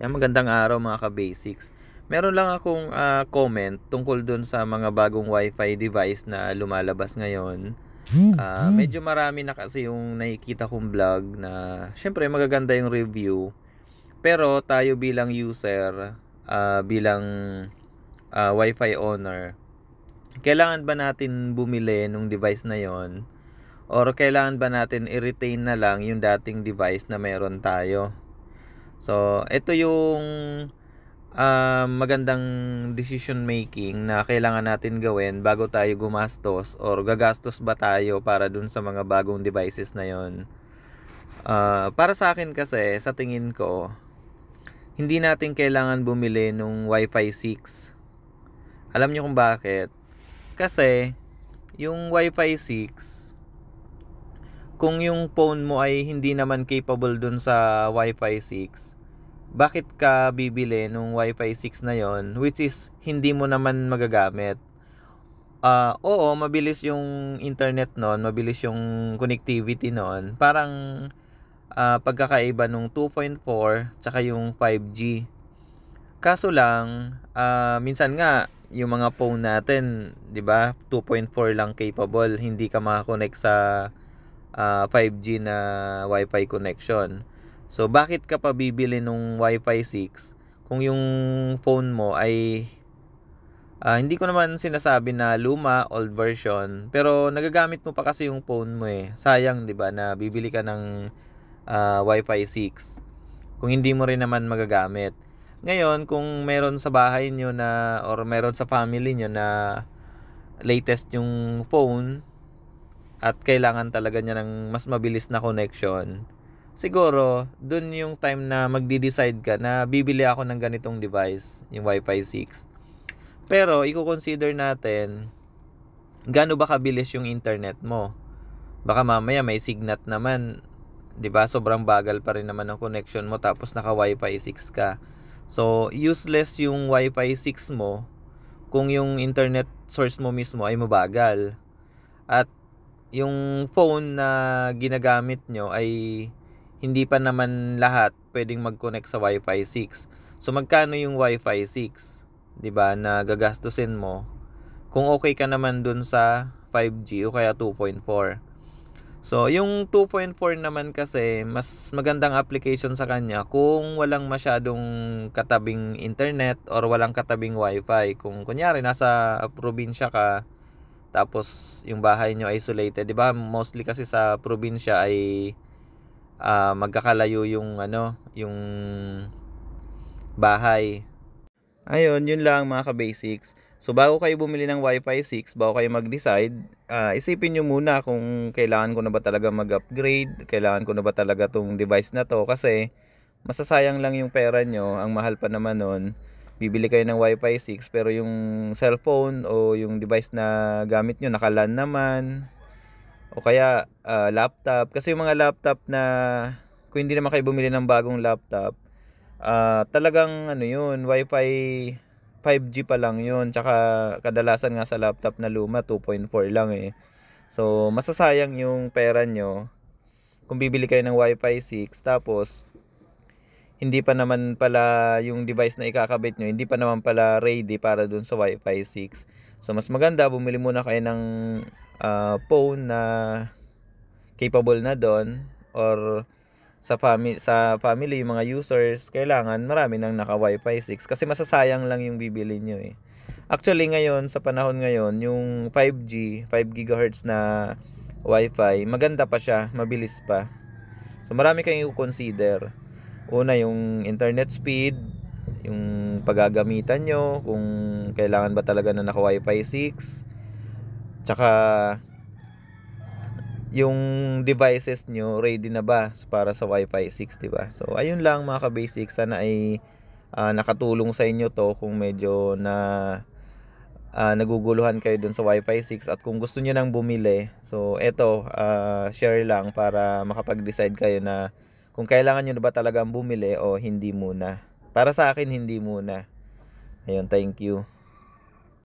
Yan, magandang araw mga ka-basics. Meron lang akong uh, comment tungkol dun sa mga bagong Wi-Fi device na lumalabas ngayon. Uh, medyo marami na kasi yung nakikita kong vlog na syempre magaganda yung review. Pero tayo bilang user, uh, bilang uh, Wi-Fi owner, kailangan ba natin bumili nung device na yon? Or kailangan ba natin i-retain na lang yung dating device na meron tayo? So, ito yung uh, magandang decision making na kailangan natin gawin bago tayo gumastos or gagastos ba tayo para dun sa mga bagong devices na yon. Uh, ah, para sa akin kasi, sa tingin ko, hindi natin kailangan bumili nung Wi-Fi 6. Alam niyo kung bakit? Kasi, yung Wi-Fi 6, kung yung phone mo ay hindi naman capable dun sa Wi-Fi 6, bakit ka bibili nung Wi-Fi 6 na yon which is hindi mo naman magagamit. Uh, oo, mabilis yung internet noon, mabilis yung connectivity noon. Parang uh, pagkakaiba nung 2.4 tsaka yung 5G. Kaso lang, uh, minsan nga yung mga phone natin, 'di ba? 2.4 lang capable, hindi ka makakonect sa uh, 5G na Wi-Fi connection. So, bakit ka pa bibili nung Wi-Fi 6 kung yung phone mo ay uh, hindi ko naman sinasabi na luma, old version, pero nagagamit mo pa kasi yung phone mo eh. Sayang, 'di ba, na bibili ka ng uh, Wi-Fi 6 kung hindi mo rin naman magagamit. Ngayon, kung meron sa bahay niyo na or meron sa family niyo na latest yung phone at kailangan talaga niya ng mas mabilis na connection, siguro, dun yung time na magde decide ka na bibili ako ng ganitong device, yung Wi-Fi 6. Pero, i-consider natin, gaano ba kabilis yung internet mo? Baka mamaya may signat naman, 'di ba? Sobrang bagal pa rin naman ng connection mo tapos naka Wi-Fi 6 ka. So, useless yung Wi-Fi 6 mo kung yung internet source mo mismo ay mabagal. At yung phone na ginagamit nyo ay hindi pa naman lahat pwedeng mag-connect sa Wi-Fi 6. So magkano yung Wi-Fi 6, 'di ba, na gagastusin mo kung okay ka naman dun sa 5G o kaya 2.4. So, yung 2.4 naman kasi, mas magandang application sa kanya kung walang masyadong katabing internet or walang katabing Wi-Fi. Kung kunyari, nasa probinsya ka, tapos yung bahay nyo isolated. 'di ba? mostly kasi sa probinsya ay uh, magkakalayo yung ano, yung bahay. Ayun, yun lang mga ka-basics. So bago kayo bumili ng Wi-Fi 6, bago kayo mag-decide, uh, isipin nyo muna kung kailangan ko na ba talaga mag-upgrade, kailangan ko na ba talaga tong device na to kasi masasayang lang yung pera nyo, ang mahal pa naman nun. Bibili kayo ng Wi-Fi 6 pero yung cellphone o yung device na gamit nyo nakalan naman, o kaya uh, laptop. Kasi yung mga laptop na kung hindi naman kayo bumili ng bagong laptop, uh, talagang ano yun, wifi 5G pa lang yun. Tsaka kadalasan nga sa laptop na luma, 2.4 lang eh. So, masasayang yung pera nyo kung bibili kayo ng wifi 6 tapos hindi pa naman pala yung device na ikakabit nyo, hindi pa naman pala ready para dun sa wifi 6. So, mas maganda, bumili muna kayo ng uh, phone na capable na doon or sa family sa family yung mga users kailangan marami nang naka Wi-Fi 6 kasi masasayang lang yung bibili niyo eh. Actually ngayon sa panahon ngayon yung 5G, 5 GHz na Wi-Fi, maganda pa siya, mabilis pa. So marami kayong i-consider. Una yung internet speed, yung paggagamitan nyo, kung kailangan ba talaga na naka Wi-Fi 6, Tsaka yung devices nyo ready na ba para sa Wi-Fi 6, 'di ba? So ayun lang mga ka-basic, sana ay uh, nakatulong sa inyo 'to kung medyo na uh, naguguluhan kayo dun sa Wi-Fi 6 at kung gusto niyo nang bumili. So eto, uh, share lang para makapag-decide kayo na kung kailangan niyo na ba talagang bumili o hindi muna. Para sa akin hindi muna. Ayun, thank you.